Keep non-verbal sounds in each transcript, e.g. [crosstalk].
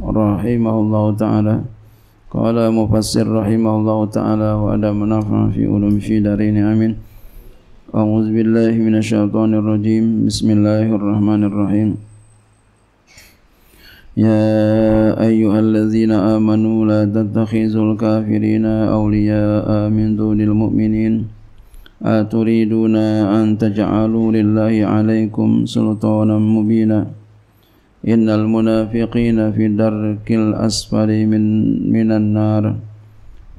rahimahullahu taala qala mufassir rahimahullahu taala wa ada manafa fi ulum fi darini amin a'udzu billahi minasyaitonir rajim bismillahirrahmanirrahim يا أيها الذين آمنوا لا تتخذوا الكافرين أولياء من دون المؤمنين أتريدون أن تجعلوا لله عليكم سلطانا مبينا إن المنافقين في درك الأسفل من, من النار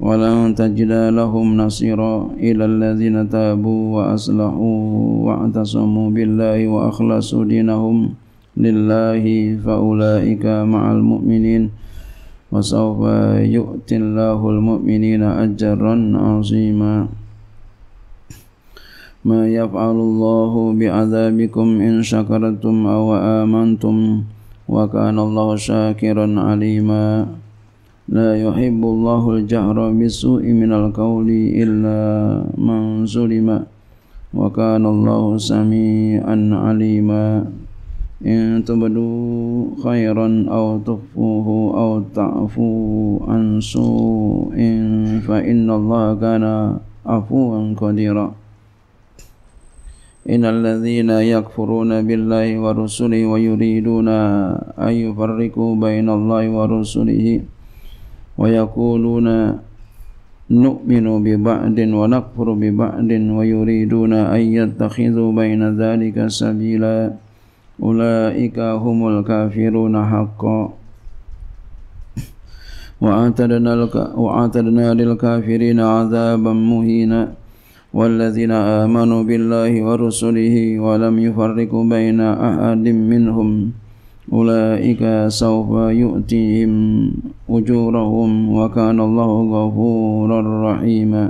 ولن تجد لهم نصيرا إلى الذين تابوا وأصلحوا واعتصموا بالله وأخلصوا دينهم لله فأولئك مع المؤمنين وسوف يؤتي الله المؤمنين أجرا عظيما ما يفعل الله بعذابكم إن شكرتم أو آمنتم وكان الله شاكرا عليما لا يحب الله الجهر بالسوء من القول إلا من ظلم وكان الله سميعا عليما إن تبدوا خيرا أو تخفوه أو تعفو عن سوء فإن الله كان عفوا قديرا إن الذين يكفرون بالله ورسله ويريدون أن يفرقوا بين الله ورسله ويقولون نؤمن ببعد ونكفر ببعد ويريدون أن يتخذوا بين ذلك سبيلا أولئك هم الكافرون حقا وأعتدنا للكافرين عذابا مهينا والذين آمنوا بالله ورسله ولم يفرقوا بين أحد منهم أولئك سوف يؤتيهم أجورهم وكان الله غفورا رحيما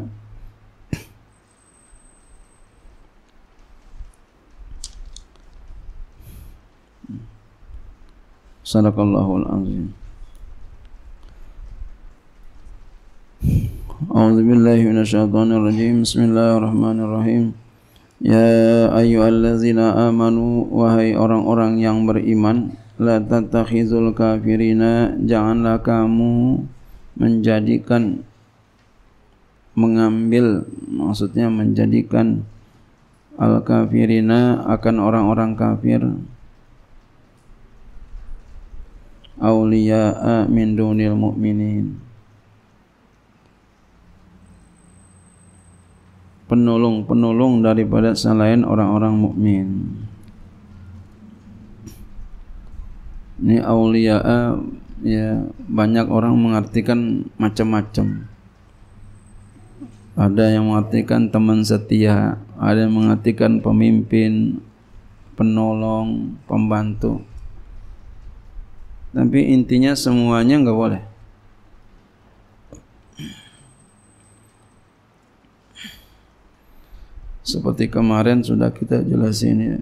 صدق الله العظيم أعوذ بالله من الشيطان الرجيم بسم الله الرحمن الرحيم يا أيها الذين آمنوا وهي orang-orang yang beriman لا تتخذوا الكافرين janganlah kamu menjadikan mengambil maksudnya menjadikan al-kafirina akan orang-orang kafir awliya'a min dunil mu'minin penolong-penolong daripada selain orang-orang mukmin. Ini aulia eh, ya banyak orang mengartikan macam-macam. Ada yang mengartikan teman setia, ada yang mengartikan pemimpin, penolong, pembantu. Tapi intinya semuanya nggak boleh. Seperti kemarin sudah kita jelasin ya.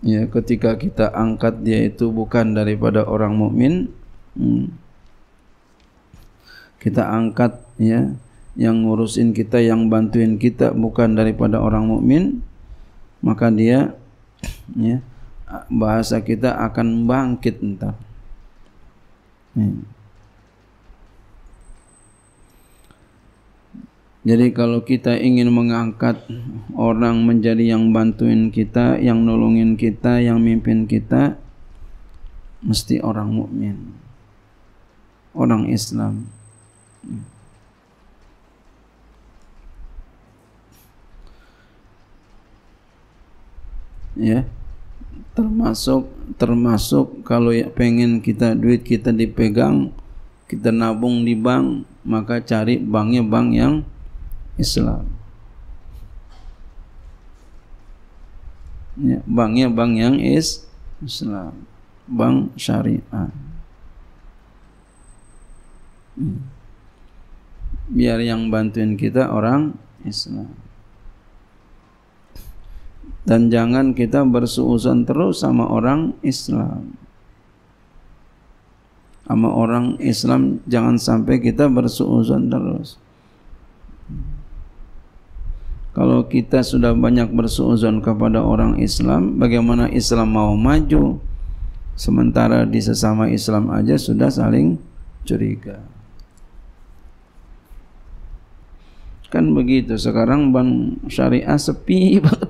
Ya, ketika kita angkat dia itu bukan daripada orang mukmin. Hmm. Kita angkat ya yang ngurusin kita, yang bantuin kita bukan daripada orang mukmin, maka dia ya bahasa kita akan bangkit entar. Hmm. Jadi kalau kita ingin mengangkat orang menjadi yang bantuin kita, yang nolongin kita, yang mimpin kita, mesti orang mukmin, orang Islam. Ya, termasuk termasuk kalau ya pengen kita duit kita dipegang, kita nabung di bank, maka cari banknya bank yang Islam. Ya, banknya bank yang is Islam, bank syariah. Hmm. Biar yang bantuin kita orang Islam. Dan jangan kita bersuusan terus sama orang Islam sama orang Islam jangan sampai kita bersuusan terus kalau kita sudah banyak bersuzon kepada orang Islam bagaimana Islam mau maju sementara di sesama Islam aja sudah saling curiga kan begitu sekarang bank syariah sepi [laughs] banget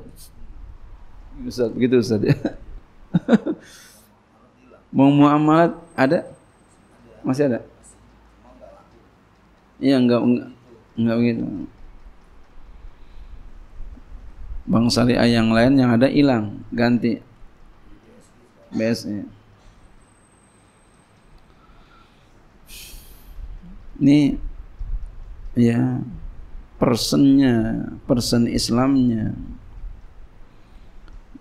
Ustaz begitu saja. ya [laughs] mau muamalat ada masih ada iya enggak enggak enggak begitu bank syariah yang lain yang ada hilang ganti BSI e. ini ya personnya person Islamnya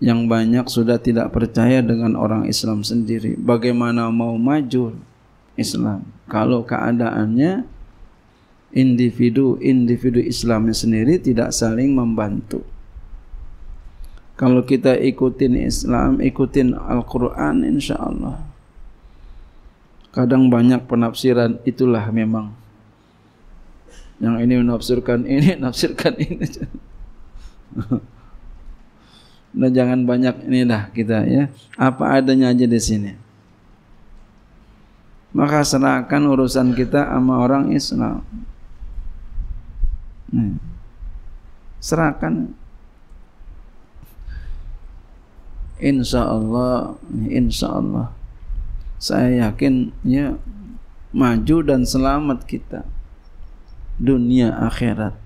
yang banyak sudah tidak percaya dengan orang Islam sendiri bagaimana mau maju Islam kalau keadaannya individu-individu Islamnya sendiri tidak saling membantu kalau kita ikutin Islam, ikutin Al-Quran insya Allah. Kadang banyak penafsiran, itulah memang. Yang ini menafsirkan ini, [laughs] nafsirkan ini. [laughs] nah, jangan banyak ini dah kita ya. Apa adanya aja di sini. Maka serahkan urusan kita sama orang Islam. Hmm. Serahkan. Serahkan insya Allah insya Allah saya yakin ya maju dan selamat kita dunia akhirat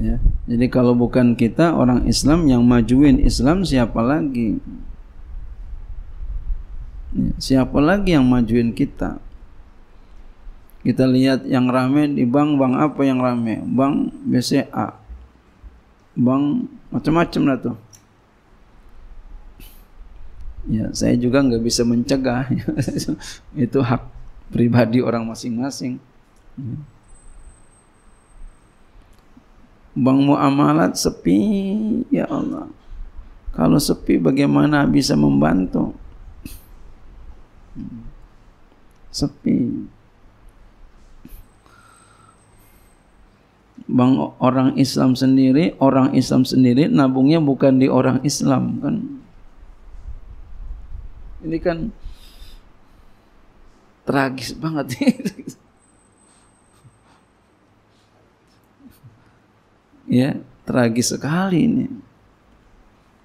ya jadi kalau bukan kita orang Islam yang majuin Islam siapa lagi ya, siapa lagi yang majuin kita kita lihat yang rame di bank, bank apa yang rame? Bank BCA. Bank macam-macam lah tuh. Ya, saya juga nggak bisa mencegah. [laughs] Itu hak pribadi orang masing-masing. Bank muamalat sepi, ya Allah. Kalau sepi bagaimana bisa membantu? Sepi. Bang orang Islam sendiri, orang Islam sendiri nabungnya bukan di orang Islam kan. Ini kan tragis banget. [laughs] ya, tragis sekali ini.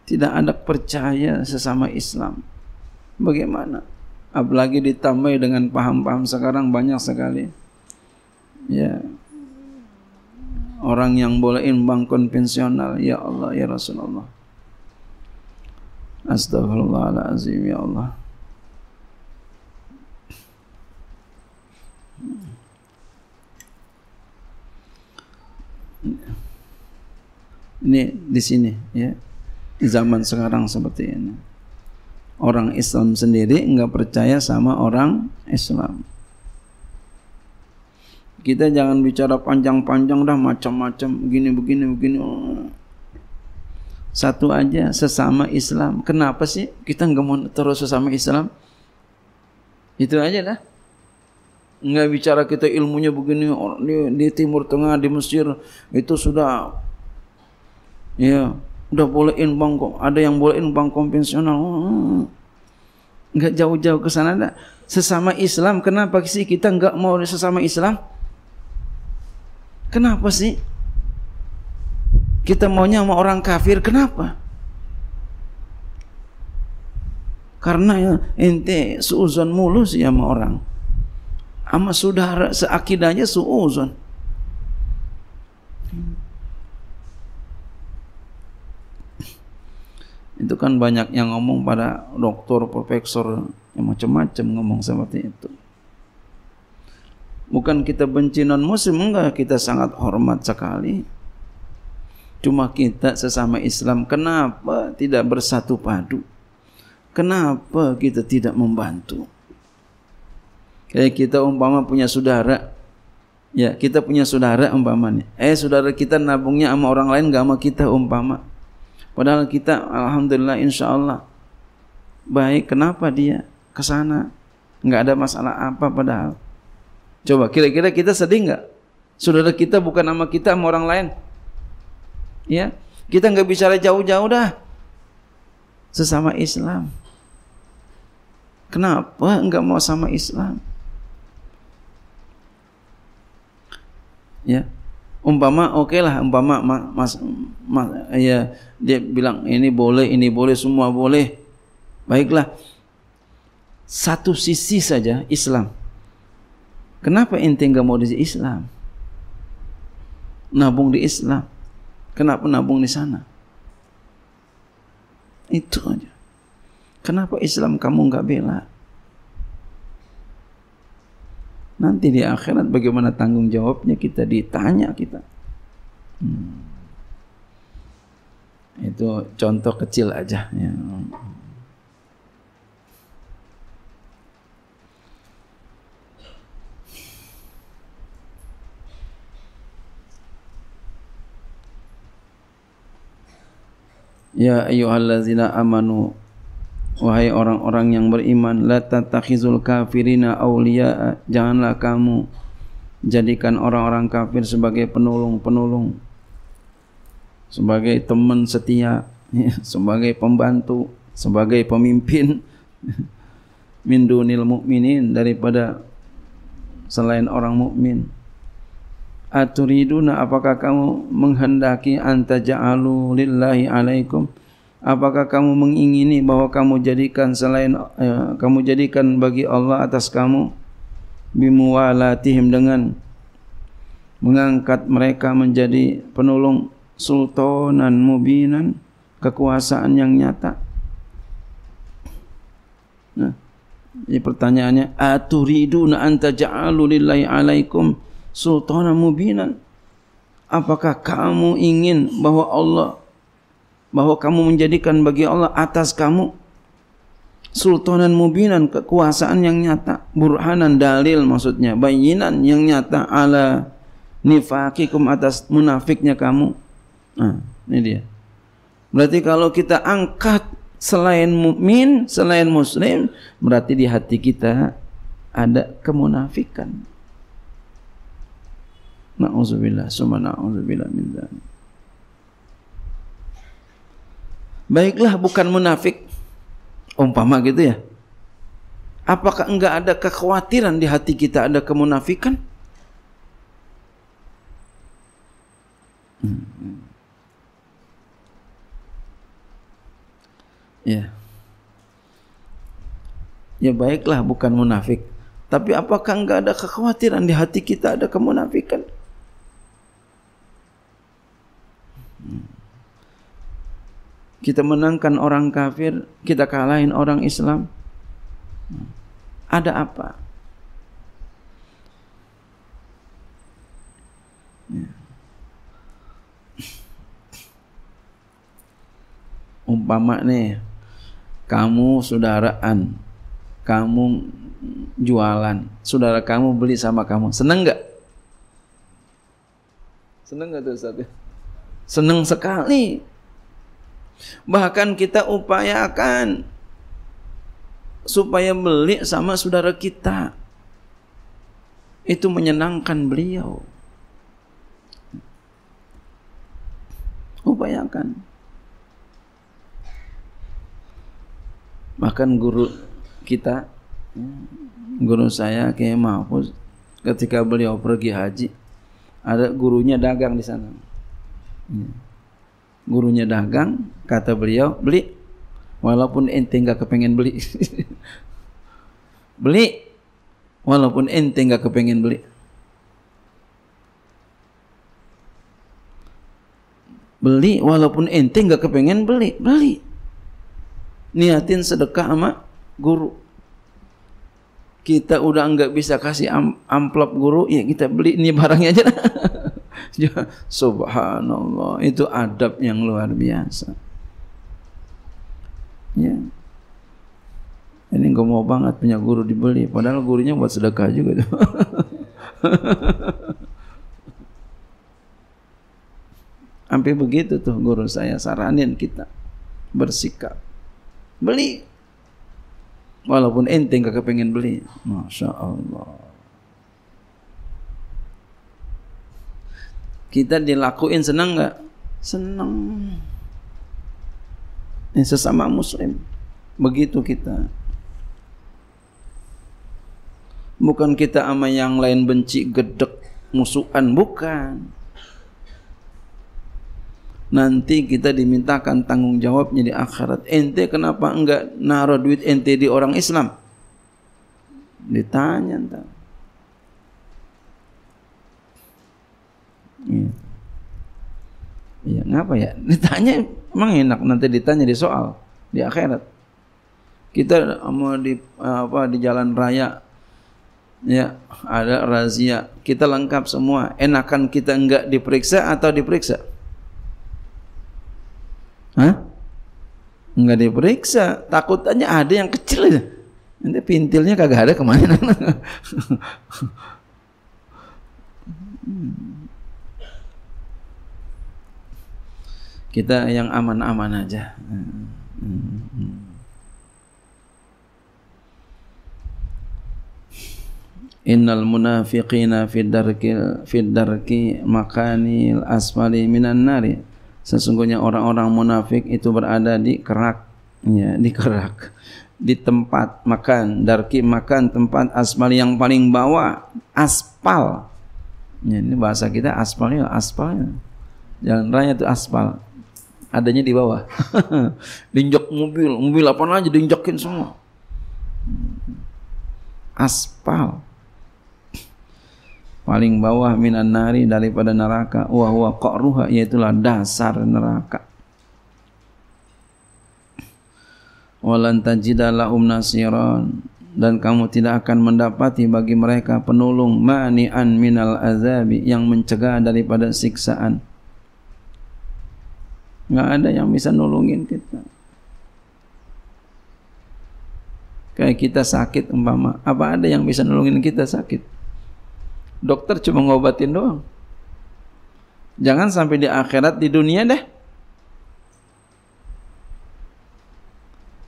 Tidak ada percaya sesama Islam. Bagaimana? Apalagi ditambah dengan paham-paham sekarang banyak sekali. Ya, orang yang bolehin bank konvensional ya Allah ya Rasulullah Astagfirullahalazim ya Allah ini di sini ya di zaman sekarang seperti ini orang Islam sendiri nggak percaya sama orang Islam kita jangan bicara panjang-panjang dah macam-macam begini begini begini. Oh. Satu aja sesama Islam. Kenapa sih kita nggak mau terus sesama Islam? Itu aja dah Nggak bicara kita ilmunya begini oh, di, di Timur Tengah di Mesir itu sudah ya udah boleh bank ada yang boleh inbang konvensional. Oh, oh. Nggak jauh-jauh ke sana dah. Sesama Islam kenapa sih kita nggak mau sesama Islam? Kenapa sih? Kita maunya sama orang kafir, kenapa? Karena ya ente suuzon mulu sih sama orang. Sama saudara seakidahnya suuzon. itu kan banyak yang ngomong pada doktor, profesor, yang macam-macam ngomong seperti itu. Bukan kita benci non muslim, enggak kita sangat hormat sekali. Cuma kita sesama Islam kenapa tidak bersatu padu? Kenapa kita tidak membantu? Kayak eh, kita umpama punya saudara, ya kita punya saudara umpamanya. Eh saudara kita nabungnya sama orang lain enggak sama kita umpama. Padahal kita alhamdulillah insyaallah baik kenapa dia ke sana? Enggak ada masalah apa padahal. Coba kira-kira kita sedih nggak? Saudara kita bukan nama kita sama orang lain. Ya, kita nggak bicara jauh-jauh dah. Sesama Islam. Kenapa nggak mau sama Islam? Ya, umpama oke okay lah umpama mas, mas ya dia bilang ini boleh ini boleh semua boleh baiklah satu sisi saja Islam Kenapa ente enggak mau di Islam? Nabung di Islam. Kenapa nabung di sana? Itu aja. Kenapa Islam kamu enggak bela? Nanti di akhirat bagaimana tanggung jawabnya kita ditanya kita. Hmm. Itu contoh kecil aja ya. Hmm. Ya ayyuhallazina amanu Wahai orang-orang yang beriman La tatakhizul kafirina awliya'a Janganlah kamu Jadikan orang-orang kafir sebagai penolong-penolong Sebagai teman setia [laughs] Sebagai pembantu Sebagai pemimpin [laughs] Min dunil mu'minin Daripada Selain orang mukmin aturiduna apakah kamu menghendaki anta ja'alu lillahi alaikum apakah kamu mengingini bahwa kamu jadikan selain eh, kamu jadikan bagi Allah atas kamu bimualatihim dengan mengangkat mereka menjadi penolong sultanan mubinan kekuasaan yang nyata nah ini pertanyaannya aturiduna anta ja'alu alaihim sultanan mubinan. Apakah kamu ingin bahwa Allah bahwa kamu menjadikan bagi Allah atas kamu sultanan mubinan kekuasaan yang nyata burhanan dalil maksudnya bayinan yang nyata ala nifakikum atas munafiknya kamu nah, ini dia berarti kalau kita angkat selain mukmin selain muslim berarti di hati kita ada kemunafikan Na'udzubillah summa na'udzubillah min dzalik. Baiklah bukan munafik umpama gitu ya. Apakah enggak ada kekhawatiran di hati kita ada kemunafikan? Hmm. Ya. Ya baiklah bukan munafik. Tapi apakah enggak ada kekhawatiran di hati kita ada kemunafikan? Kita menangkan orang kafir, kita kalahin orang Islam. Ada apa? Ya. Umpama nih, kamu saudaraan, kamu jualan, saudara kamu beli sama kamu, seneng gak Seneng gak tuh Ustaz? Senang sekali. Bahkan kita upayakan supaya beli sama saudara kita. Itu menyenangkan beliau. Upayakan. Bahkan guru kita, guru saya kayak Mahfuz, ketika beliau pergi haji, ada gurunya dagang di sana Hmm. gurunya dagang kata beliau beli walaupun ente nggak kepengen beli [laughs] beli walaupun ente nggak kepengen beli beli walaupun ente nggak kepengen beli beli niatin sedekah sama guru kita udah nggak bisa kasih amplop guru ya kita beli ini barangnya aja [laughs] [laughs] Subhanallah, itu adab yang luar biasa. Ya. Ini gue mau banget punya guru dibeli, padahal gurunya buat sedekah juga. Sampai [laughs] begitu tuh guru saya saranin kita bersikap. Beli walaupun ente kakak kepengen beli. Masya Allah. kita dilakuin senang nggak? Senang. Ini sesama muslim. Begitu kita. Bukan kita sama yang lain benci, gedek, musuhan. Bukan. Nanti kita dimintakan tanggung jawabnya di akhirat. Ente kenapa enggak naruh duit ente di orang Islam? Ditanya entah. Iya. Ya, ngapa ya? [laughs] Ditanya emang enak nanti ditanya di soal di akhirat. Kita mau di apa di jalan raya ya ada razia kita lengkap semua enakan kita enggak diperiksa atau diperiksa Hah? enggak diperiksa takut aja ada yang kecil aja nanti pintilnya kagak ada kemana [laughs] hmm. kita yang aman-aman aja. Innal munafiqina fid darki fid darki makanil asfali minan nari. Sesungguhnya orang-orang munafik itu berada di kerak ya, di kerak di tempat makan darki makan tempat aspal yang paling bawah aspal ya, ini bahasa kita aspalnya aspal ya, ya. jalan raya itu aspal adanya di bawah. [laughs] Dinjak mobil, mobil apa aja diinjakin semua. Aspal. Paling bawah minan nari daripada neraka. wah wah, ruhak, ruha, yaitulah dasar neraka. Walan tajida dan kamu tidak akan mendapati bagi mereka penolong mani'an minal azabi yang mencegah daripada siksaan nggak ada yang bisa nolongin kita kayak kita sakit umpama apa ada yang bisa nolongin kita sakit dokter cuma ngobatin doang jangan sampai di akhirat di dunia deh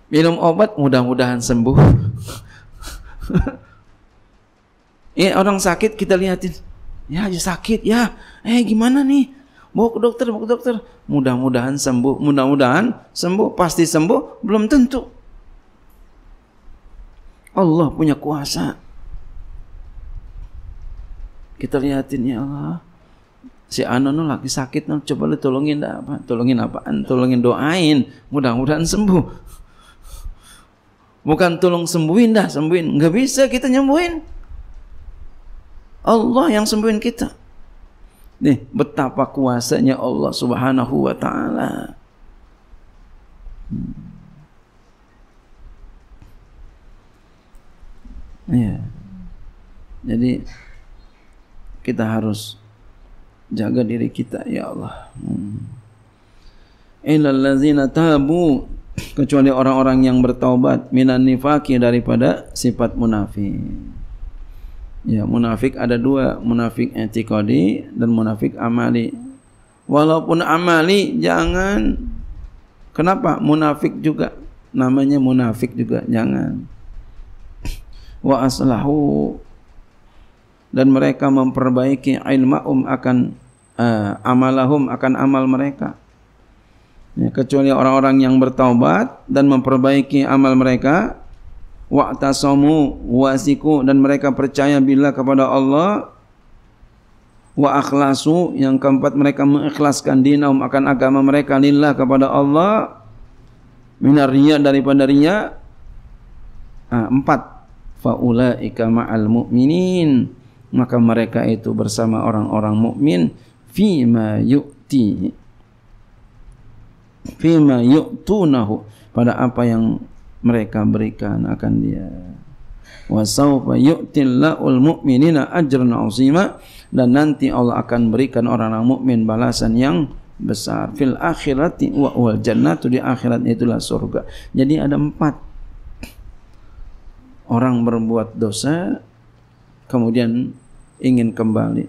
minum obat mudah-mudahan sembuh [laughs] Eh orang sakit kita liatin ya aja sakit ya eh gimana nih bawa ke dokter bawa ke dokter mudah-mudahan sembuh mudah-mudahan sembuh pasti sembuh belum tentu Allah punya kuasa kita lihatin ya Allah si Ano no lagi sakit no coba lu tolongin dah apa tolongin apaan tolongin doain mudah-mudahan sembuh bukan tolong sembuhin dah sembuhin nggak bisa kita nyembuhin Allah yang sembuhin kita Nih, betapa kuasanya Allah Subhanahu wa taala. Hmm. Ya. Jadi kita harus jaga diri kita ya Allah. Hmm. Illal ladzina tabu kecuali orang-orang yang bertaubat minan nifaki daripada sifat munafik. Ya, munafik ada dua, munafik etikodi dan munafik amali. Walaupun amali jangan kenapa munafik juga namanya munafik juga jangan wa aslahu dan mereka memperbaiki ilmu um akan uh, amalahum akan amal mereka ya, kecuali orang-orang yang bertaubat dan memperbaiki amal mereka wa'tasamu wasiku dan mereka percaya bila kepada Allah wa akhlasu yang keempat mereka mengikhlaskan dinam akan agama mereka lillah kepada Allah minar riya daripada riya ha, empat faulaika ma'al mu'minin maka mereka itu bersama orang-orang mukmin fi ma yu'ti fi ma yu'tunahu pada apa yang mereka berikan akan dia wa sawfa yu'tillahul mu'minina ajran 'azima dan nanti Allah akan berikan orang-orang mukmin balasan yang besar fil akhirati wa wal jannatu di akhirat itulah surga jadi ada empat orang berbuat dosa kemudian ingin kembali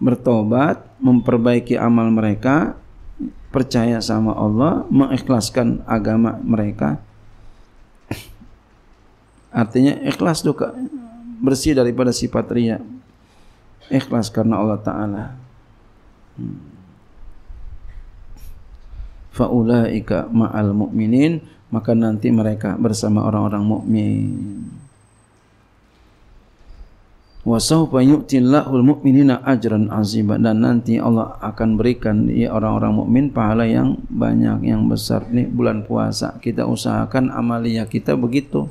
bertobat memperbaiki amal mereka percaya sama Allah, mengikhlaskan agama mereka. Artinya ikhlas juga bersih daripada sifat riya. Ikhlas karena Allah Ta'ala. Hmm. Faulaika ma'al mu'minin. Maka nanti mereka bersama orang-orang mukmin. wasaufa yu'tillahul mu'minina ajran azima dan nanti Allah akan berikan ya orang-orang mukmin pahala yang banyak yang besar ini bulan puasa kita usahakan amalia kita begitu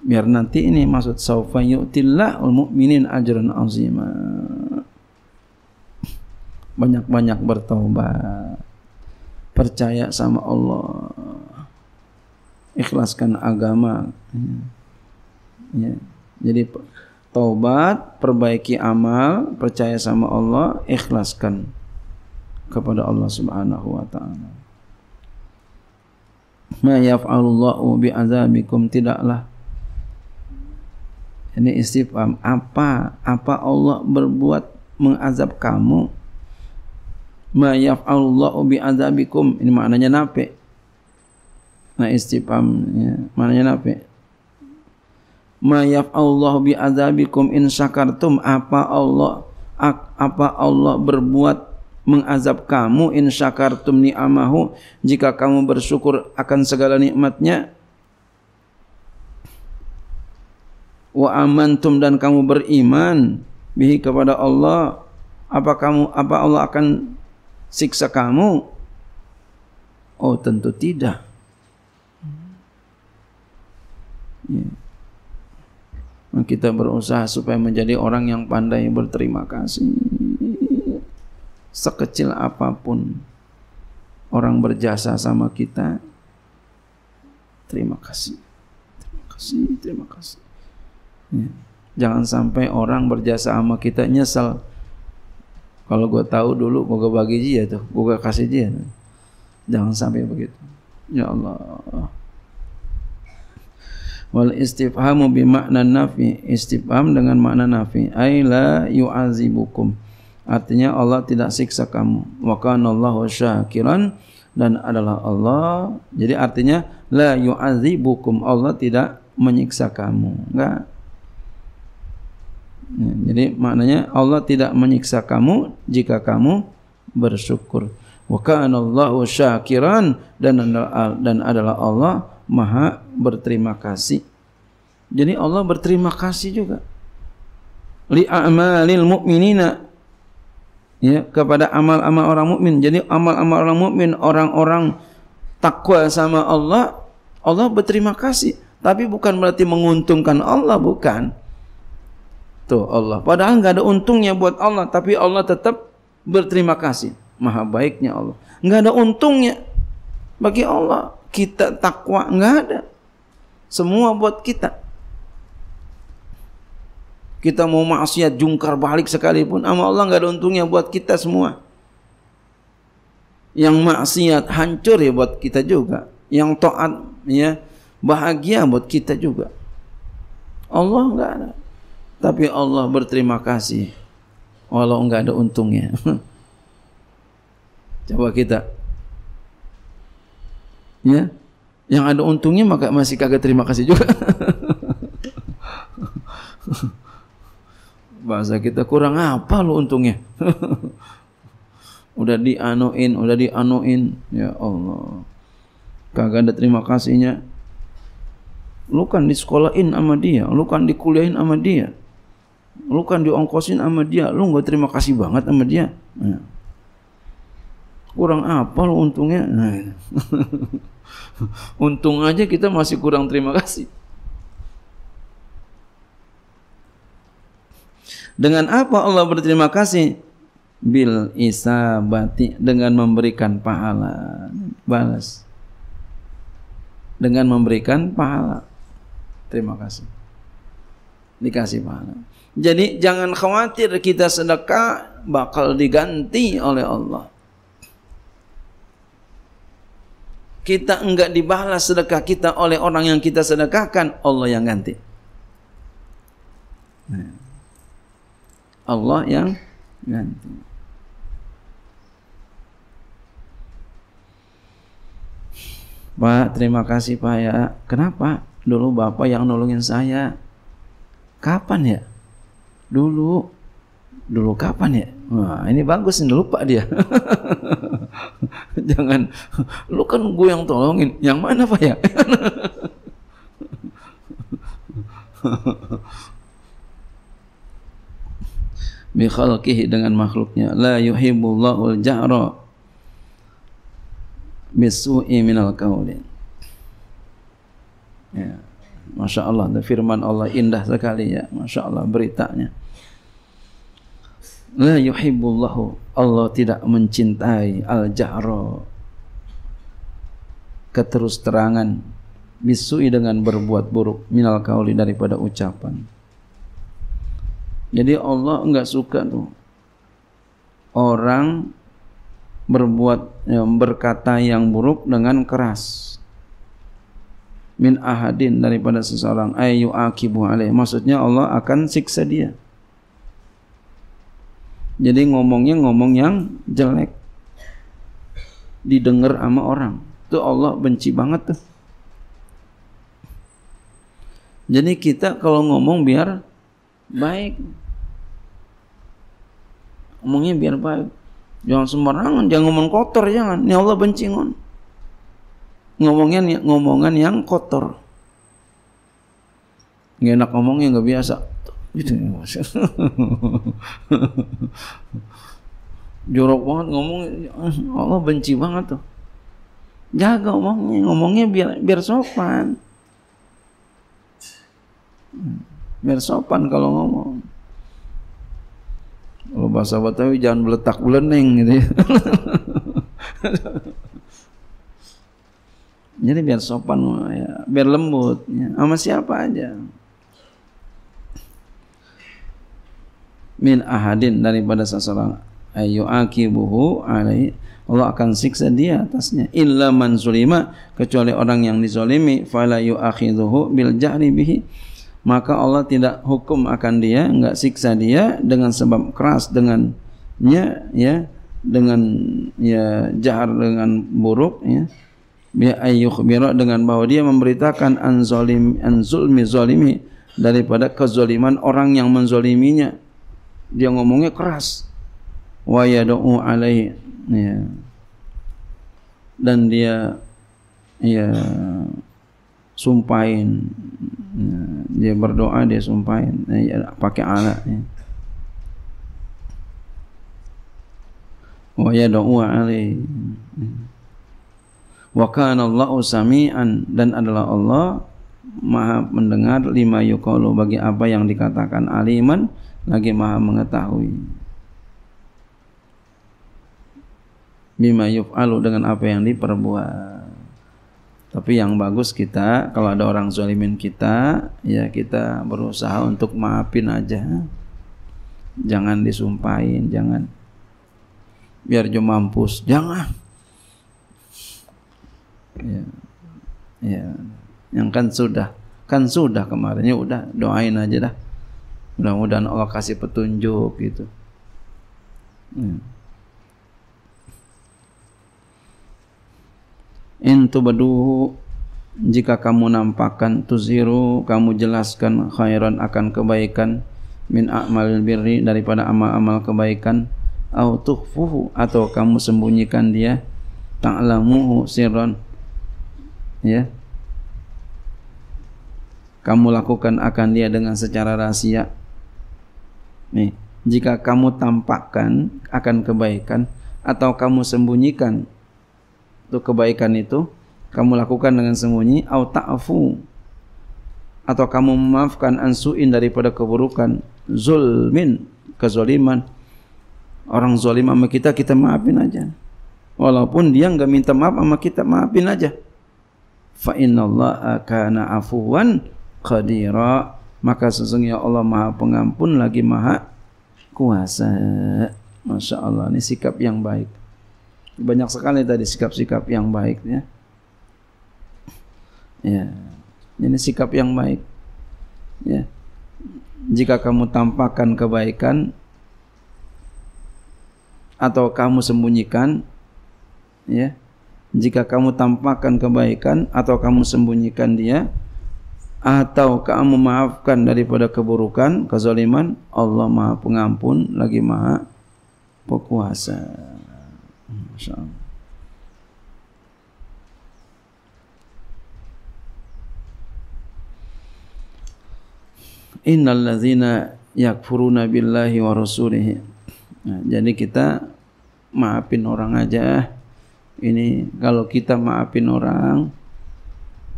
biar nanti ini maksud saufa yu'tillahul mu'minin ajran azima banyak-banyak bertaubat percaya sama Allah ikhlaskan agama ya. ya. jadi taubat, perbaiki amal, percaya sama Allah, ikhlaskan kepada Allah Subhanahu wa taala. Ma yaf'alullahu bi'azabikum tidaklah ini istifham apa apa Allah berbuat mengazab kamu ma yaf'alullahu bi'azabikum ini maknanya nape nah istifhamnya maknanya nape Mayaf Allah bi azabikum in syakartum apa Allah apa Allah berbuat mengazab kamu in syakartum ni'amahu jika kamu bersyukur akan segala nikmatnya wa amantum dan kamu beriman bihi kepada Allah apa kamu apa Allah akan siksa kamu oh tentu tidak yeah. Kita berusaha supaya menjadi orang yang pandai berterima kasih. Sekecil apapun orang berjasa sama kita, terima kasih. Terima kasih, terima kasih. Ya. Jangan sampai orang berjasa sama kita nyesel. Kalau gue tahu dulu gue bagi dia tuh, gue kasih dia. Jangan sampai begitu. Ya Allah. wal istifhamu bi makna nafi istifham dengan makna nafi ai la yu'azibukum artinya Allah tidak siksa kamu wa kana Allahu syakiran dan adalah Allah jadi artinya la yu'azibukum Allah tidak menyiksa kamu enggak ya, jadi maknanya Allah tidak menyiksa kamu jika kamu bersyukur wa kana Allahu syakiran dan dan adalah Allah maha berterima kasih. Jadi Allah berterima kasih juga. Li a'malil mu'minina ya kepada amal-amal orang mukmin. Jadi amal-amal orang mukmin, orang-orang takwa sama Allah, Allah berterima kasih. Tapi bukan berarti menguntungkan Allah, bukan. Tuh Allah. Padahal nggak ada untungnya buat Allah, tapi Allah tetap berterima kasih. Maha baiknya Allah. Nggak ada untungnya bagi Allah kita takwa nggak ada semua buat kita kita mau maksiat jungkar balik sekalipun sama Allah nggak ada untungnya buat kita semua yang maksiat hancur ya buat kita juga yang taat ya bahagia buat kita juga Allah nggak ada tapi Allah berterima kasih walau nggak ada untungnya [laughs] coba kita ya yang ada untungnya maka masih kagak terima kasih juga [laughs] bahasa kita kurang apa lo untungnya [laughs] udah dianoin udah dianoin ya Allah kagak ada terima kasihnya lu kan disekolahin sama dia lu kan dikuliahin sama dia lu kan diongkosin sama dia lu nggak terima kasih banget sama dia ya kurang apal untungnya. Nah, [laughs] untung aja kita masih kurang terima kasih. Dengan apa Allah berterima kasih? Bil isabati dengan memberikan pahala. Balas. Dengan memberikan pahala. Terima kasih. Dikasih pahala. Jadi jangan khawatir kita sedekah bakal diganti oleh Allah. kita enggak dibalas sedekah kita oleh orang yang kita sedekahkan, Allah yang ganti. Nah. Allah yang ganti. Pak, terima kasih Pak ya. Kenapa? Dulu Bapak yang nolongin saya. Kapan ya? Dulu dulu kapan ya? Wah, ini bagus ini lupa dia. [laughs] Jangan lu kan gue yang tolongin. Yang mana Pak ya? [laughs] Bi khalqihi dengan makhluknya la yuhibbullahu al-ja'ra bisu'i minal qaulin. Ya. Masya Allah, firman Allah indah sekali ya. Masya Allah beritanya. la yuhibbullahu Allah tidak mencintai al jahra keterus terangan bisui dengan berbuat buruk minal kauli daripada ucapan jadi Allah enggak suka tuh orang berbuat ya, berkata yang buruk dengan keras min ahadin daripada seseorang ayu akibu alaih maksudnya Allah akan siksa dia Jadi ngomongnya ngomong yang jelek. Didengar sama orang. Itu Allah benci banget tuh. Jadi kita kalau ngomong biar baik. Ngomongnya biar baik. Jangan sembarangan, jangan ngomong kotor jangan. Ini Allah benci ngon. Ngomongnya ngomongan yang kotor. Nggak enak ngomongnya nggak biasa. Gitu. [laughs] Jorok banget ngomong Allah benci banget tuh. Jaga ngomongnya, ngomongnya biar biar sopan. Biar sopan kalau ngomong. Kalau bahasa Batawi jangan beletak beleneng gitu ya. [laughs] Jadi biar sopan ya, biar lembut ya. sama siapa aja. min ahadin daripada seseorang ayu akibuhu alai Allah akan siksa dia atasnya illa man sulima kecuali orang yang dizalimi fala yu'akhidhuhu bil jahri bihi maka Allah tidak hukum akan dia enggak siksa dia dengan sebab keras dengannya ya dengan ya jahar dengan buruk ya bi ayyukhbira dengan bahwa dia memberitakan an zalim an zulmi zalimi daripada kezaliman orang yang menzaliminya dia ngomongnya keras. Wa yad'u alaihi. Ya. Dan dia ya sumpahin ya, dia berdoa dia sumpahin ya, ya pakai anak, ya. wa yad'u alaihi ya. wa kana samian dan adalah Allah maha mendengar lima yuqalu bagi apa yang dikatakan aliman lagi maha mengetahui bima alu dengan apa yang diperbuat tapi yang bagus kita kalau ada orang zalimin kita ya kita berusaha untuk maafin aja jangan disumpahin jangan biar cuma mampus jangan ya ya yang kan sudah kan sudah kemarinnya udah doain aja dah Mudah-mudahan Allah kasih petunjuk gitu. Hmm. Intu bedu jika kamu nampakkan tuziru kamu jelaskan khairan akan kebaikan min a'mal birri daripada amal-amal kebaikan au tukhfuhu atau kamu sembunyikan dia ta'lamuhu sirron ya kamu lakukan akan dia dengan secara rahasia Nih, jika kamu tampakkan akan kebaikan atau kamu sembunyikan untuk kebaikan itu kamu lakukan dengan sembunyi au ta'fu atau kamu memaafkan ansuin daripada keburukan zulmin kezaliman orang zalim sama kita kita maafin aja walaupun dia enggak minta maaf sama kita maafin aja fa innallaha kana afuwan qadira maka sesungguhnya Allah Maha Pengampun lagi Maha Kuasa. Masya Allah, ini sikap yang baik. Banyak sekali tadi sikap-sikap yang baik ya. Ya, ini sikap yang baik. Ya. Jika kamu tampakkan kebaikan atau kamu sembunyikan ya, jika kamu tampakkan kebaikan atau kamu sembunyikan dia, atau kamu maafkan daripada keburukan, kezaliman, Allah Maha Pengampun lagi Maha Pekuasa. Masyaallah. Innal ladzina yakfuruna billahi wa rasulihi. Nah, jadi kita maafin orang aja. Ini kalau kita maafin orang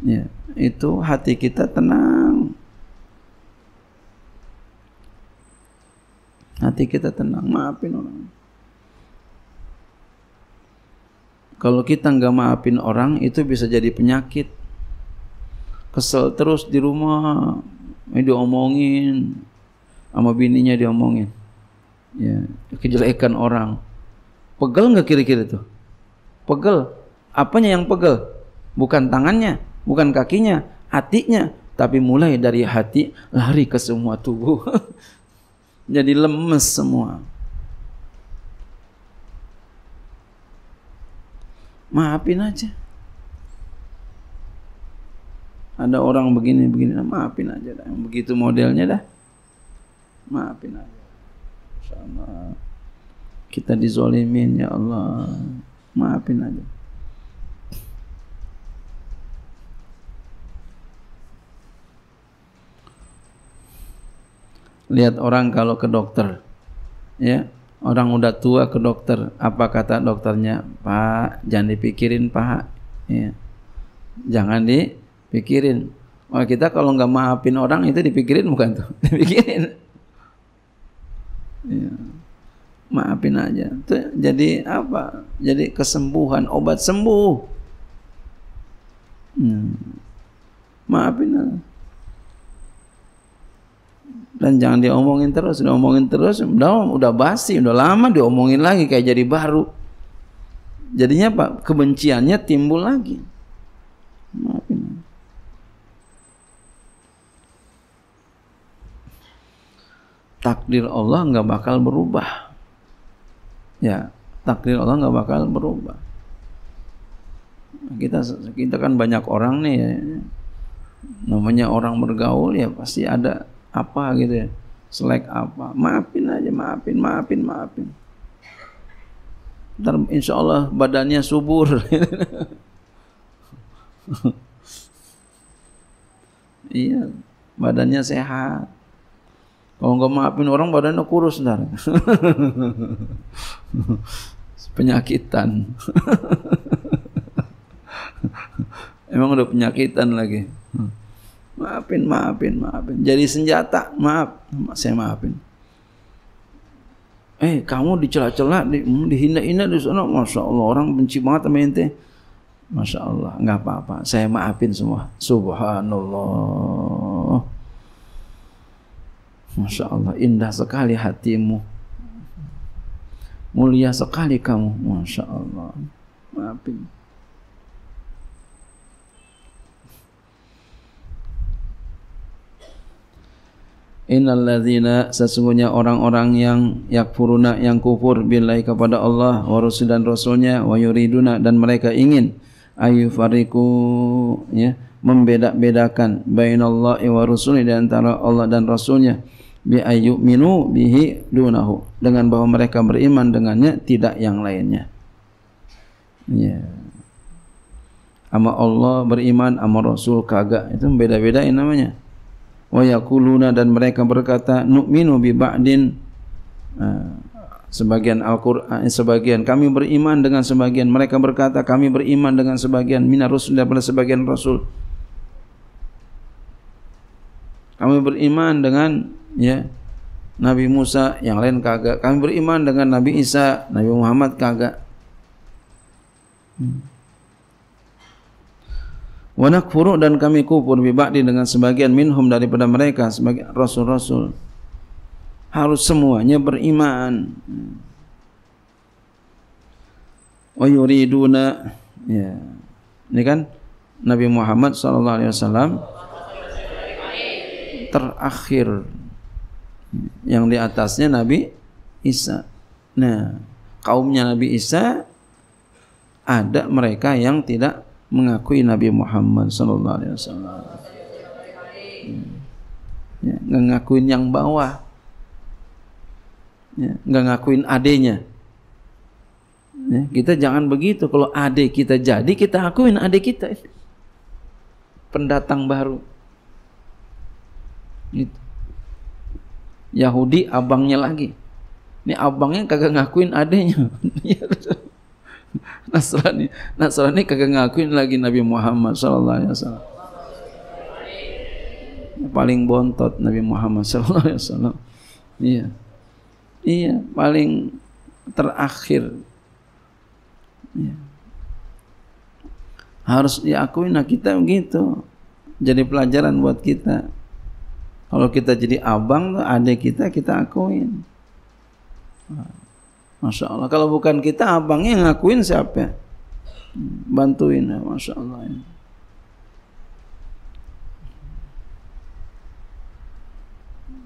ya itu hati kita tenang. Hati kita tenang, maafin orang. Kalau kita nggak maafin orang itu bisa jadi penyakit. Kesel terus di rumah, ini diomongin sama bininya diomongin. Ya, kejelekan orang. Pegel nggak kiri-kiri tuh? Pegel. Apanya yang pegel? Bukan tangannya, bukan kakinya, hatinya, tapi mulai dari hati lari ke semua tubuh. [laughs] Jadi lemes semua. Maafin aja. Ada orang begini-begini, maafin aja dah. Begitu modelnya dah. Maafin aja. Sama kita dizolimin ya Allah. Maafin aja. lihat orang kalau ke dokter ya orang udah tua ke dokter apa kata dokternya pak jangan dipikirin pak ya jangan dipikirin oh kita kalau nggak maafin orang itu dipikirin bukan tuh [laughs] dipikirin ya. maafin aja itu jadi apa jadi kesembuhan obat sembuh hmm. maafin aja dan jangan diomongin terus diomongin terus udah udah basi udah lama diomongin lagi kayak jadi baru jadinya apa? kebenciannya timbul lagi takdir Allah nggak bakal berubah ya takdir Allah nggak bakal berubah kita kita kan banyak orang nih ya, namanya orang bergaul ya pasti ada apa gitu ya selek apa maafin aja maafin maafin maafin ntar insya Allah badannya subur [laughs] iya badannya sehat kalau nggak maafin orang badannya kurus ntar [laughs] penyakitan [laughs] emang udah penyakitan lagi maafin, maafin, maafin. Jadi senjata, maaf, saya maafin. Eh, kamu dicela-cela, di, hmm, dihina-hina di sana, masya Allah orang benci banget sama ente. Masya Allah, enggak apa-apa, saya maafin semua. Subhanallah. Masya Allah, indah sekali hatimu. Mulia sekali kamu, masya Allah. Maafin. Innal ladzina sesungguhnya orang-orang yang yakfuruna yang kufur billahi kepada Allah wa rasul dan rasulnya wa yuriduna dan mereka ingin ayu fariku ya membeda-bedakan bainallahi wa rasuli di antara Allah dan rasulnya bi ayu minu bihi dunahu dengan bahwa mereka beriman dengannya tidak yang lainnya ya ama Allah beriman ama rasul kagak itu beda bedain namanya wa yaquluna dan mereka berkata nu'minu bi ba'din ah, sebagian alquran sebagian kami beriman dengan sebagian mereka berkata kami beriman dengan sebagian minar rusul daripada sebagian rasul kami beriman dengan ya Nabi Musa yang lain kagak kami beriman dengan Nabi Isa Nabi Muhammad kagak Wanak furuk dan kami kupur bibadi dengan sebagian minhum daripada mereka sebagai rasul-rasul. Harus semuanya beriman. Oyuriduna, hmm. ya. Ini kan Nabi Muhammad SAW terakhir yang di atasnya Nabi Isa. Nah, kaumnya Nabi Isa ada mereka yang tidak mengakui Nabi Muhammad sallallahu alaihi wasallam. Hmm. Ya, nggak ngakuin yang bawah. Ya, nggak ngakuin adenya. Ya, kita jangan begitu. Kalau adik kita jadi, kita akuin adik kita. Pendatang baru. Gitu. Yahudi abangnya lagi. Ini abangnya kagak ngakuin adenya. [laughs] Iya. Nasrani Nasrani kagak ngakuin lagi Nabi Muhammad sallallahu alaihi wasallam paling bontot Nabi Muhammad sallallahu alaihi wasallam iya iya paling terakhir iya. harus diakui nah kita begitu jadi pelajaran buat kita kalau kita jadi abang tuh adik kita kita akuin nah. Masya Allah. Kalau bukan kita, abangnya ngakuin siapa? Bantuin ya, Masya Allah.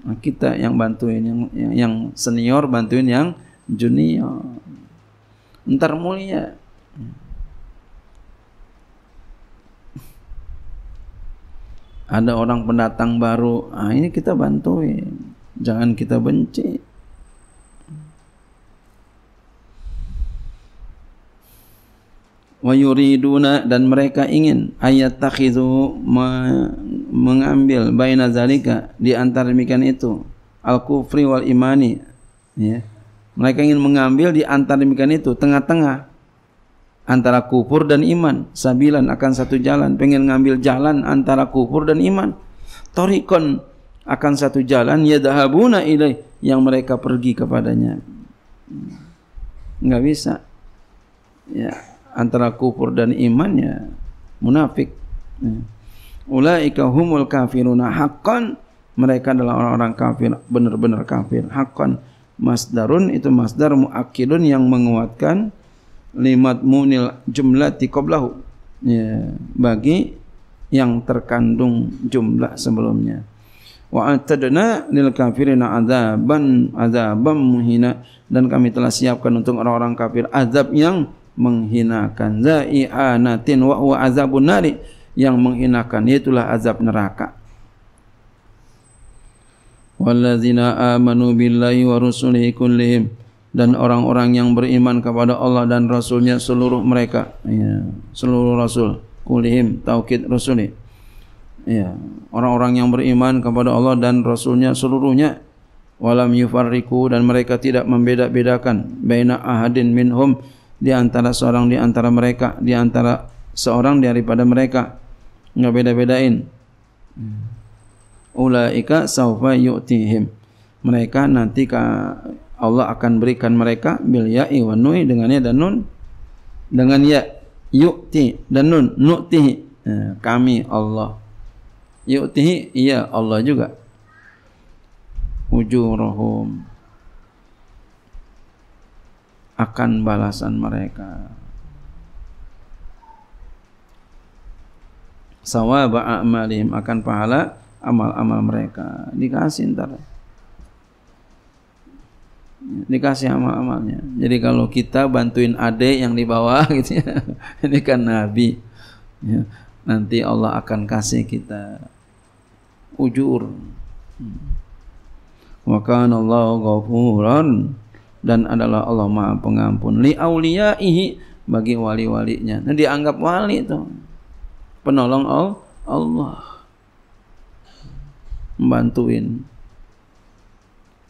Nah, kita yang bantuin yang, yang yang senior bantuin yang junior ntar mulia ada orang pendatang baru ah ini kita bantuin jangan kita benci wa yuriduna dan mereka ingin ayat takhizu mengambil baina zalika di antara demikian itu al kufri wal imani ya mereka ingin mengambil di antara demikian itu tengah-tengah antara kufur dan iman sabilan akan satu jalan pengen ngambil jalan antara kufur dan iman torikon akan satu jalan yadhabuna ilai ilaih yang mereka pergi kepadanya nggak bisa ya antara kufur dan imannya munafik ya. ulaika humul kafiruna haqqan mereka adalah orang-orang kafir benar-benar kafir haqqan masdarun itu masdar muakkilun yang menguatkan limat munil jumlah qablahu ya bagi yang terkandung jumlah sebelumnya wa atadna lil kafirina azaban azaban muhina dan kami telah siapkan untuk orang-orang kafir azab yang menghinakan za'i'anatin wa huwa azabun nari yang menghinakan itulah azab neraka wallazina amanu billahi wa rusulihi kullihim dan orang-orang yang beriman kepada Allah dan rasulnya seluruh mereka ya seluruh rasul kullihim taukid rasuli ya orang-orang yang beriman kepada Allah dan rasulnya seluruhnya walam yufarriku dan mereka tidak membeda-bedakan baina ahadin minhum di antara seorang di antara mereka, di antara seorang daripada mereka. Enggak beda-bedain. Ulaika saufa yu'tihim. Mereka nanti Allah akan berikan mereka bil ya'i wa nu'i dengan ya dan nun dengan ya yu'ti dan nun nu'ti eh, kami Allah yu'ti ya Allah juga ujurahum akan balasan mereka. Sawaba amalim akan pahala amal-amal mereka. Dikasih ntar. Dikasih amal-amalnya. Jadi kalau kita bantuin ade yang di bawah [laughs] gitu ya. Ini kan nabi. Ya. Nanti Allah akan kasih kita ujur. Hmm. Wa kana Allah ghafuran dan adalah Allah Maha Pengampun li auliyaihi bagi wali-walinya. Nah, dianggap wali itu. Penolong Allah. Membantuin.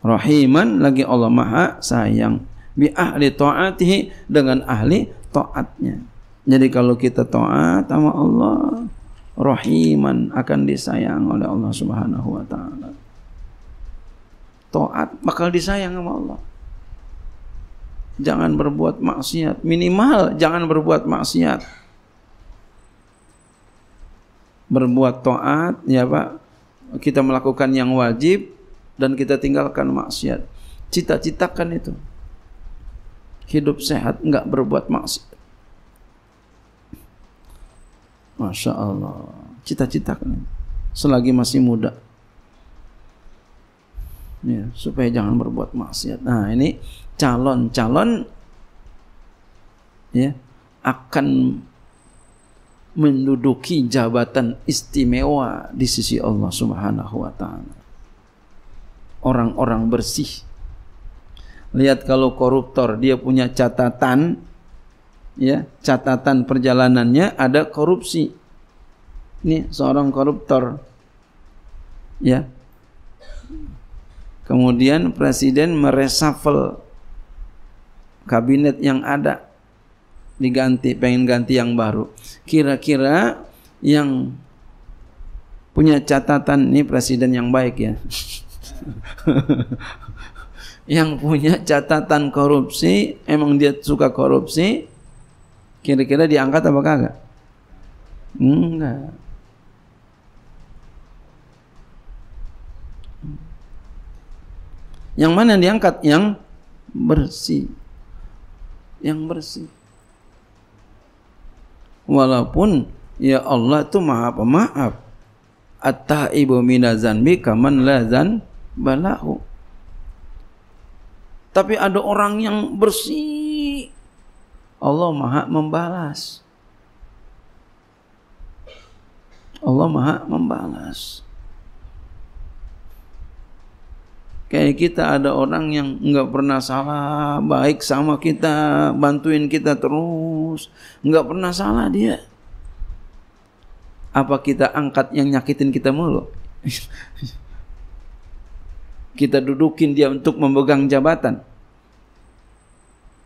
Rahiman lagi Allah Maha sayang bi ahli taatihi dengan ahli taatnya. Jadi kalau kita taat sama Allah, rahiman akan disayang oleh Allah Subhanahu wa taala. Taat bakal disayang sama Allah jangan berbuat maksiat. Minimal jangan berbuat maksiat. Berbuat to'at ya Pak. Kita melakukan yang wajib dan kita tinggalkan maksiat. Cita-citakan itu. Hidup sehat enggak berbuat maksiat. Masya Allah. Cita-citakan. Selagi masih muda ya, supaya jangan berbuat maksiat. Nah ini calon-calon ya akan menduduki jabatan istimewa di sisi Allah Subhanahu wa taala. Orang-orang bersih. Lihat kalau koruptor dia punya catatan ya, catatan perjalanannya ada korupsi. Ini seorang koruptor ya, Kemudian presiden meresafel kabinet yang ada diganti, pengen ganti yang baru. Kira-kira yang punya catatan ini presiden yang baik ya. [laughs] yang punya catatan korupsi, emang dia suka korupsi, kira-kira diangkat apa kagak? Enggak. Yang mana yang diangkat? Yang bersih. Yang bersih. Walaupun ya Allah itu maha pemaaf. At-ta'ibu minazanbi kaman lazan balahu. Tapi ada orang yang bersih. Allah maha membalas. Allah maha membalas. Kayak kita ada orang yang nggak pernah salah, baik sama kita, bantuin kita terus, nggak pernah salah dia. Apa kita angkat yang nyakitin kita mulu? [laughs] kita dudukin dia untuk memegang jabatan.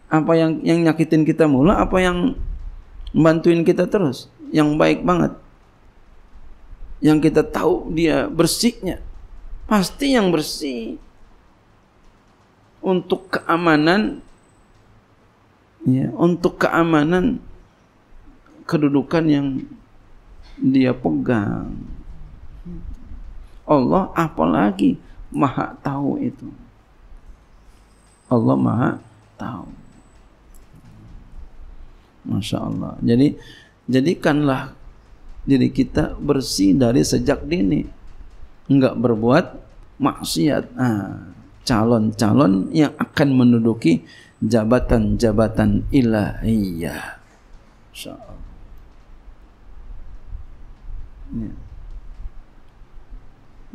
Apa yang yang nyakitin kita mulu? Apa yang bantuin kita terus? Yang baik banget, yang kita tahu dia bersihnya, pasti yang bersih untuk keamanan ya, untuk keamanan kedudukan yang dia pegang. Allah apalagi Maha tahu itu. Allah Maha tahu. Masya Allah. Jadi jadikanlah diri kita bersih dari sejak dini. Enggak berbuat maksiat. Nah, calon-calon yang akan menduduki jabatan-jabatan ilahiyah. iya, Ya.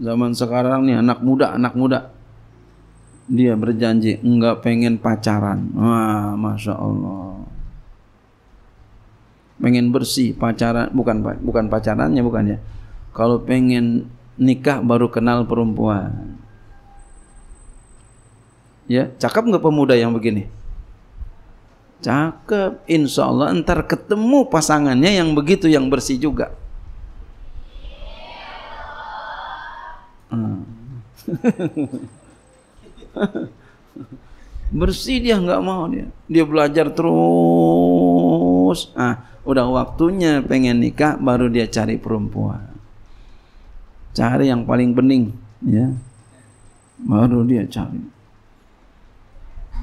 Zaman sekarang nih anak muda, anak muda dia berjanji enggak pengen pacaran. Wah, masya Allah. Pengen bersih pacaran, bukan bukan pacarannya bukan ya. Kalau pengen nikah baru kenal perempuan. Ya, cakep nggak pemuda yang begini? Cakep, insya Allah ntar ketemu pasangannya yang begitu yang bersih juga. Hmm. [laughs] bersih dia nggak mau dia dia belajar terus ah udah waktunya pengen nikah baru dia cari perempuan cari yang paling bening ya baru dia cari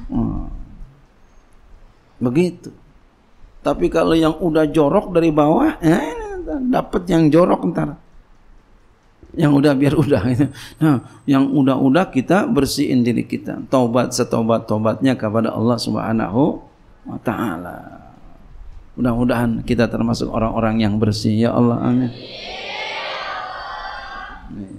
Hmm. Begitu. Tapi kalau yang udah jorok dari bawah, eh, dapat yang jorok ntar. Yang udah biar udah. [laughs] Nah, yang udah-udah kita bersihin diri kita. Taubat setobat-tobatnya kepada Allah Subhanahu wa taala. Mudah-mudahan kita termasuk orang-orang yang bersih ya Allah amin.